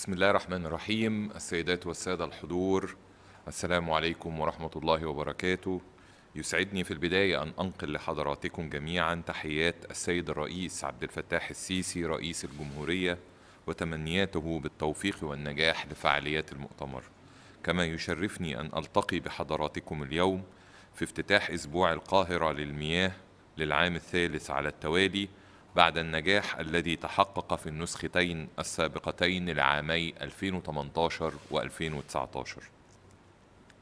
بسم الله الرحمن الرحيم السيدات والسادة الحضور السلام عليكم ورحمة الله وبركاته يسعدني في البداية أن أنقل لحضراتكم جميعا تحيات السيد الرئيس عبد الفتاح السيسي رئيس الجمهورية وتمنياته بالتوفيق والنجاح لفعاليات المؤتمر كما يشرفني أن ألتقي بحضراتكم اليوم في افتتاح أسبوع القاهرة للمياه للعام الثالث على التوالي بعد النجاح الذي تحقق في النسختين السابقتين لعامي 2018 و2019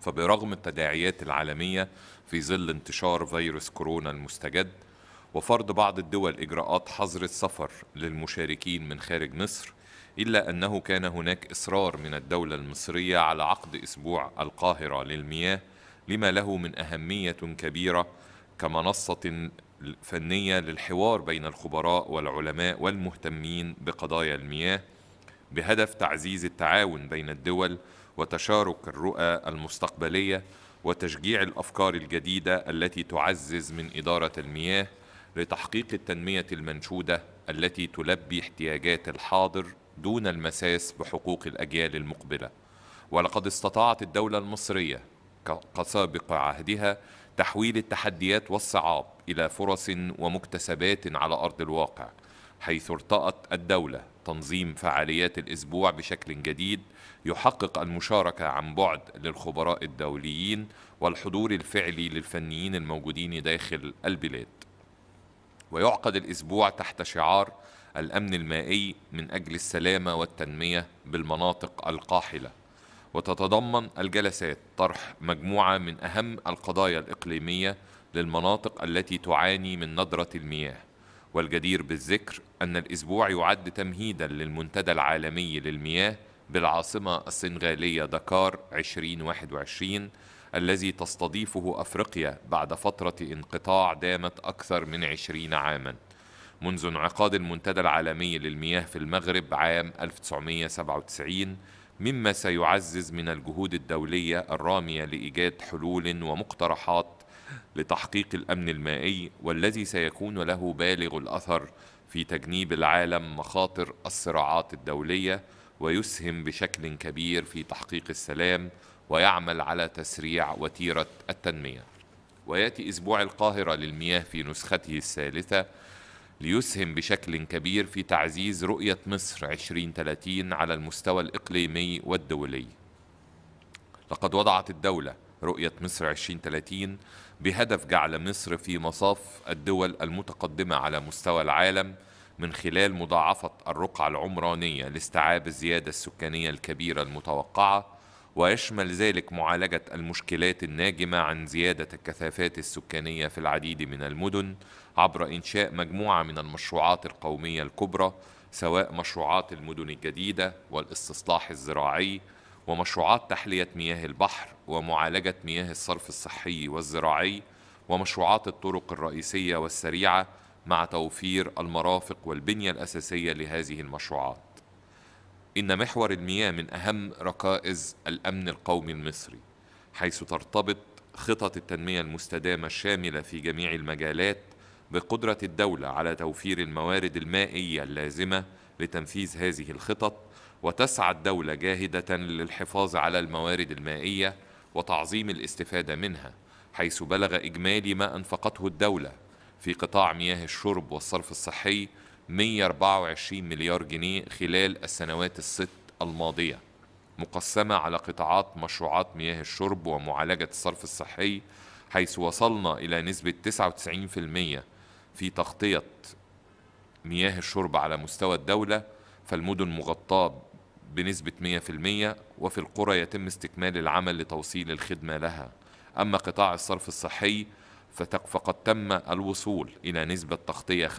فبرغم التداعيات العالمية في ظل انتشار فيروس كورونا المستجد وفرض بعض الدول إجراءات حظر السفر للمشاركين من خارج مصر إلا أنه كان هناك إصرار من الدولة المصرية على عقد أسبوع القاهرة للمياه لما له من أهمية كبيرة كمنصة فنيه للحوار بين الخبراء والعلماء والمهتمين بقضايا المياه بهدف تعزيز التعاون بين الدول وتشارك الرؤى المستقبليه وتشجيع الافكار الجديده التي تعزز من اداره المياه لتحقيق التنميه المنشوده التي تلبي احتياجات الحاضر دون المساس بحقوق الاجيال المقبله ولقد استطاعت الدوله المصريه كسابق عهدها تحويل التحديات والصعاب إلى فرص ومكتسبات على أرض الواقع حيث ارتأت الدولة تنظيم فعاليات الأسبوع بشكل جديد يحقق المشاركة عن بعد للخبراء الدوليين والحضور الفعلي للفنيين الموجودين داخل البلاد ويعقد الأسبوع تحت شعار الأمن المائي من أجل السلامة والتنمية بالمناطق القاحلة وتتضمن الجلسات طرح مجموعة من أهم القضايا الإقليمية للمناطق التي تعاني من ندرة المياه والجدير بالذكر أن الأسبوع يعد تمهيدا للمنتدى العالمي للمياه بالعاصمة السنغالية دكار 2021 الذي تستضيفه أفريقيا بعد فترة انقطاع دامت أكثر من 20 عاماً منذ انعقاد المنتدى العالمي للمياه في المغرب عام 1997 مما سيعزز من الجهود الدولية الرامية لإيجاد حلول ومقترحات لتحقيق الامن المائي والذي سيكون له بالغ الاثر في تجنيب العالم مخاطر الصراعات الدوليه ويسهم بشكل كبير في تحقيق السلام ويعمل على تسريع وتيره التنميه وياتي اسبوع القاهره للمياه في نسخته الثالثه ليسهم بشكل كبير في تعزيز رؤيه مصر 2030 على المستوى الاقليمي والدولي لقد وضعت الدوله رؤيه مصر 2030 بهدف جعل مصر في مصاف الدول المتقدمة على مستوى العالم من خلال مضاعفة الرقعة العمرانية لاستيعاب الزيادة السكانية الكبيرة المتوقعة ويشمل ذلك معالجة المشكلات الناجمة عن زيادة الكثافات السكانية في العديد من المدن عبر إنشاء مجموعة من المشروعات القومية الكبرى سواء مشروعات المدن الجديدة والاستصلاح الزراعي ومشروعات تحلية مياه البحر ومعالجة مياه الصرف الصحي والزراعي ومشروعات الطرق الرئيسية والسريعة مع توفير المرافق والبنية الأساسية لهذه المشروعات. إن محور المياه من أهم ركائز الأمن القومي المصري، حيث ترتبط خطط التنمية المستدامة الشاملة في جميع المجالات بقدرة الدولة على توفير الموارد المائية اللازمة لتنفيذ هذه الخطط وتسعى الدولة جاهدة للحفاظ على الموارد المائية وتعظيم الاستفادة منها حيث بلغ إجمالي ما أنفقته الدولة في قطاع مياه الشرب والصرف الصحي 124 مليار جنيه خلال السنوات الست الماضية مقسمة على قطاعات مشروعات مياه الشرب ومعالجة الصرف الصحي حيث وصلنا إلى نسبة 99% في تغطية مياه الشرب على مستوى الدولة فالمدن مغطاة بنسبة 100% وفي القرى يتم استكمال العمل لتوصيل الخدمة لها أما قطاع الصرف الصحي فقد تم الوصول إلى نسبة تغطية 65%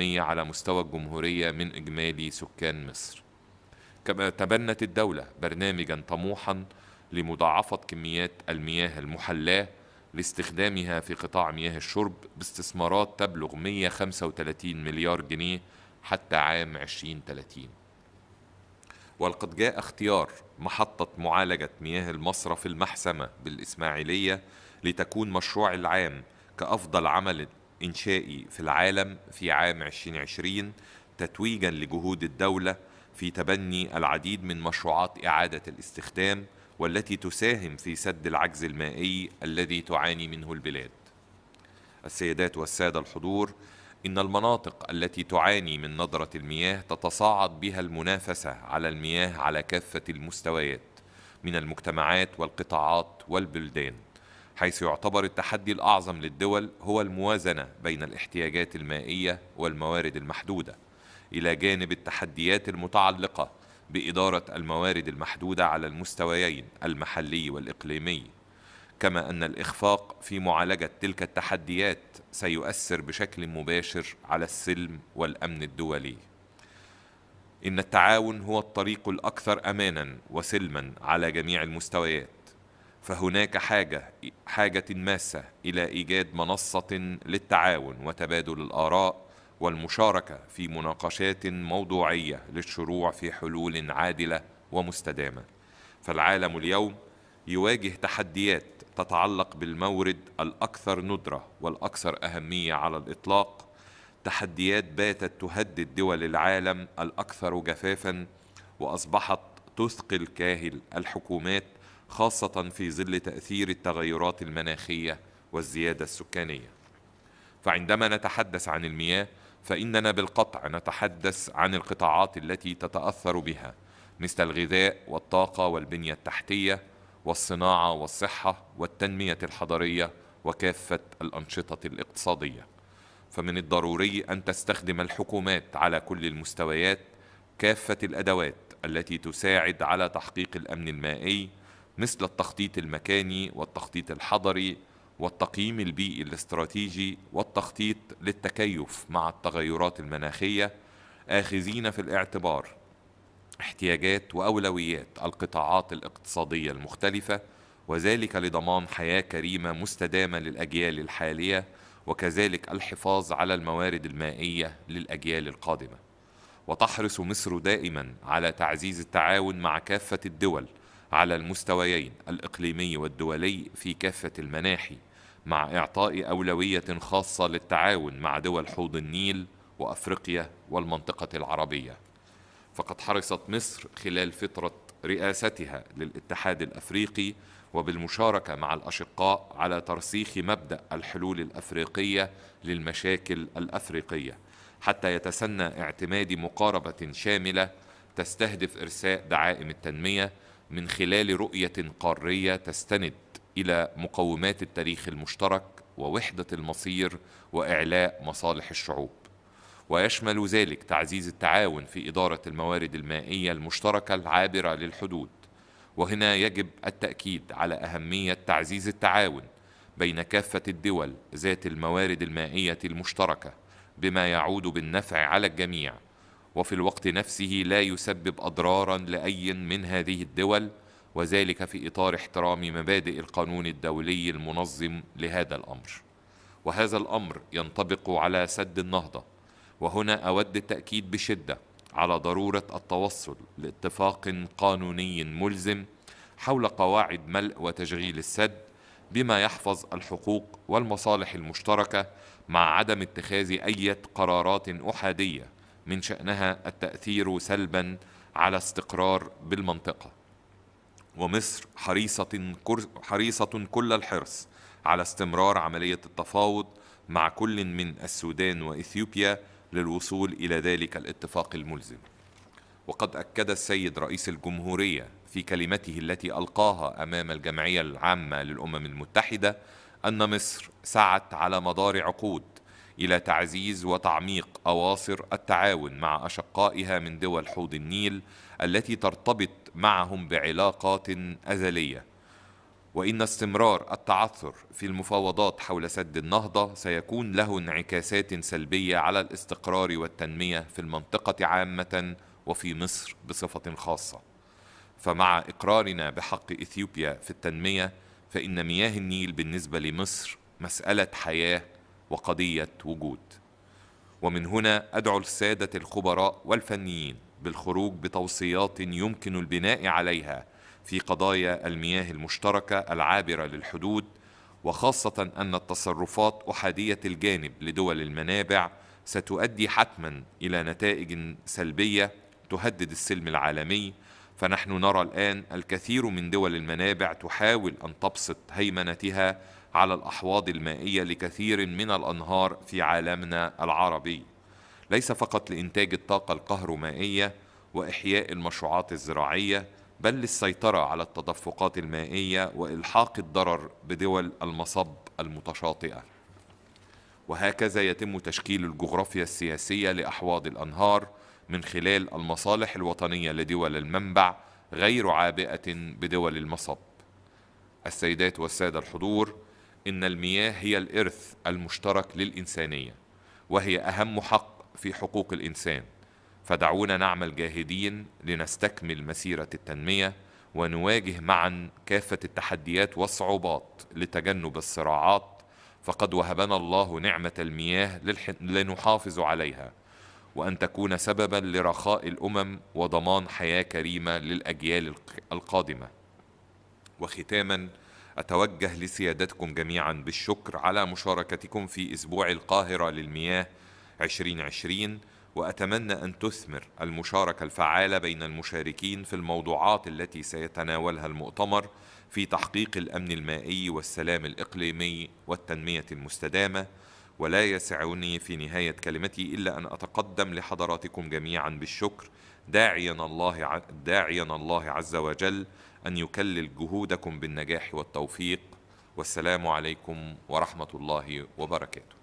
على مستوى الجمهورية من إجمالي سكان مصر كما تبنت الدولة برنامجا طموحا لمضاعفة كميات المياه المحلاة لاستخدامها في قطاع مياه الشرب باستثمارات تبلغ 135 مليار جنيه حتى عام 2030 ولقد جاء اختيار محطة معالجة مياه المصرف المحسمة بالإسماعيلية لتكون مشروع العام كأفضل عمل إنشائي في العالم في عام 2020 تتويجا لجهود الدولة في تبني العديد من مشروعات إعادة الاستخدام والتي تساهم في سد العجز المائي الذي تعاني منه البلاد. السيدات والسادة الحضور إن المناطق التي تعاني من نضرة المياه تتصاعد بها المنافسة على المياه على كافة المستويات من المجتمعات والقطاعات والبلدان حيث يعتبر التحدي الأعظم للدول هو الموازنة بين الاحتياجات المائية والموارد المحدودة إلى جانب التحديات المتعلقة بإدارة الموارد المحدودة على المستويين المحلي والإقليمي كما أن الإخفاق في معالجة تلك التحديات سيؤثر بشكل مباشر على السلم والأمن الدولي. إن التعاون هو الطريق الأكثر أمانًا وسلمًا على جميع المستويات، فهناك حاجة حاجة ماسة إلى إيجاد منصة للتعاون وتبادل الآراء والمشاركة في مناقشات موضوعية للشروع في حلول عادلة ومستدامة. فالعالم اليوم يواجه تحديات تتعلق بالمورد الأكثر ندرة والأكثر أهمية على الإطلاق تحديات باتت تهدد دول العالم الأكثر جفافا وأصبحت تثقل كاهل الحكومات خاصة في ظل تأثير التغيرات المناخية والزيادة السكانية فعندما نتحدث عن المياه فإننا بالقطع نتحدث عن القطاعات التي تتأثر بها مثل الغذاء والطاقة والبنية التحتية والصناعة والصحة والتنمية الحضرية وكافة الأنشطة الاقتصادية فمن الضروري أن تستخدم الحكومات على كل المستويات كافة الأدوات التي تساعد على تحقيق الأمن المائي مثل التخطيط المكاني والتخطيط الحضري والتقييم البيئي الاستراتيجي والتخطيط للتكيف مع التغيرات المناخية آخذين في الاعتبار احتياجات واولويات القطاعات الاقتصاديه المختلفه وذلك لضمان حياه كريمه مستدامه للاجيال الحاليه وكذلك الحفاظ على الموارد المائيه للاجيال القادمه وتحرص مصر دائما على تعزيز التعاون مع كافه الدول على المستويين الاقليمي والدولي في كافه المناحي مع اعطاء اولويه خاصه للتعاون مع دول حوض النيل وافريقيا والمنطقه العربيه فقد حرصت مصر خلال فترة رئاستها للاتحاد الأفريقي وبالمشاركة مع الأشقاء على ترسيخ مبدأ الحلول الأفريقية للمشاكل الأفريقية حتى يتسنى اعتماد مقاربة شاملة تستهدف إرساء دعائم التنمية من خلال رؤية قارية تستند إلى مقومات التاريخ المشترك ووحدة المصير وإعلاء مصالح الشعوب ويشمل ذلك تعزيز التعاون في إدارة الموارد المائية المشتركة العابرة للحدود وهنا يجب التأكيد على أهمية تعزيز التعاون بين كافة الدول ذات الموارد المائية المشتركة بما يعود بالنفع على الجميع وفي الوقت نفسه لا يسبب أضرارا لأي من هذه الدول وذلك في إطار احترام مبادئ القانون الدولي المنظم لهذا الأمر وهذا الأمر ينطبق على سد النهضة وهنا أود التأكيد بشدة على ضرورة التوصل لاتفاق قانوني ملزم حول قواعد ملء وتشغيل السد بما يحفظ الحقوق والمصالح المشتركة مع عدم اتخاذ أي قرارات أحادية من شأنها التأثير سلبا على استقرار بالمنطقة ومصر حريصة, حريصة كل الحرص على استمرار عملية التفاوض مع كل من السودان وإثيوبيا للوصول إلى ذلك الاتفاق الملزم وقد أكد السيد رئيس الجمهورية في كلمته التي ألقاها أمام الجمعية العامة للأمم المتحدة أن مصر سعت على مدار عقود إلى تعزيز وتعميق أواصر التعاون مع أشقائها من دول حوض النيل التي ترتبط معهم بعلاقات أزلية وإن استمرار التعثر في المفاوضات حول سد النهضة سيكون له انعكاسات سلبية على الاستقرار والتنمية في المنطقة عامة وفي مصر بصفة خاصة. فمع إقرارنا بحق إثيوبيا في التنمية فإن مياه النيل بالنسبة لمصر مسألة حياة وقضية وجود. ومن هنا أدعو السادة الخبراء والفنيين بالخروج بتوصيات يمكن البناء عليها في قضايا المياه المشتركة العابرة للحدود وخاصة أن التصرفات أحادية الجانب لدول المنابع ستؤدي حتما إلى نتائج سلبية تهدد السلم العالمي فنحن نرى الآن الكثير من دول المنابع تحاول أن تبسط هيمنتها على الأحواض المائية لكثير من الأنهار في عالمنا العربي ليس فقط لإنتاج الطاقة الكهرومائية وإحياء المشروعات الزراعية بل للسيطرة على التدفقات المائية وإلحاق الضرر بدول المصب المتشاطئة وهكذا يتم تشكيل الجغرافيا السياسية لأحواض الأنهار من خلال المصالح الوطنية لدول المنبع غير عابئة بدول المصب السيدات والسادة الحضور إن المياه هي الإرث المشترك للإنسانية وهي أهم حق في حقوق الإنسان فدعونا نعمل جاهدين لنستكمل مسيرة التنمية ونواجه معا كافة التحديات والصعوبات لتجنب الصراعات فقد وهبنا الله نعمة المياه لنحافظ عليها وأن تكون سببا لرخاء الأمم وضمان حياة كريمة للأجيال القادمة وختاما أتوجه لسيادتكم جميعا بالشكر على مشاركتكم في أسبوع القاهرة للمياه 2020 واتمنى ان تثمر المشاركه الفعاله بين المشاركين في الموضوعات التي سيتناولها المؤتمر في تحقيق الامن المائي والسلام الاقليمي والتنميه المستدامه ولا يسعني في نهايه كلمتي الا ان اتقدم لحضراتكم جميعا بالشكر داعيا الله داعيا الله عز وجل ان يكلل جهودكم بالنجاح والتوفيق والسلام عليكم ورحمه الله وبركاته